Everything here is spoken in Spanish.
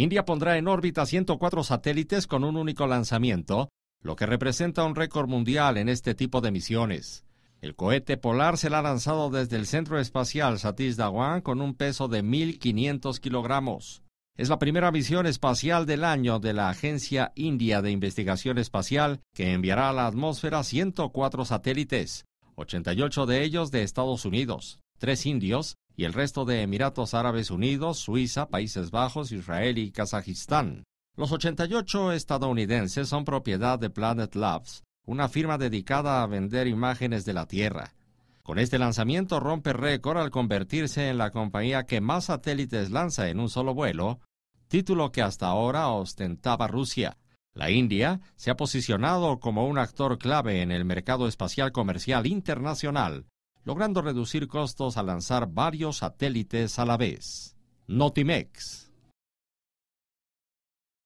India pondrá en órbita 104 satélites con un único lanzamiento, lo que representa un récord mundial en este tipo de misiones. El cohete polar será lanzado desde el Centro Espacial Satish Dhawan con un peso de 1.500 kilogramos. Es la primera misión espacial del año de la Agencia India de Investigación Espacial que enviará a la atmósfera 104 satélites, 88 de ellos de Estados Unidos tres indios y el resto de Emiratos Árabes Unidos, Suiza, Países Bajos, Israel y Kazajistán. Los 88 estadounidenses son propiedad de Planet Labs, una firma dedicada a vender imágenes de la Tierra. Con este lanzamiento rompe récord al convertirse en la compañía que más satélites lanza en un solo vuelo, título que hasta ahora ostentaba Rusia. La India se ha posicionado como un actor clave en el mercado espacial comercial internacional logrando reducir costos al lanzar varios satélites a la vez. Notimex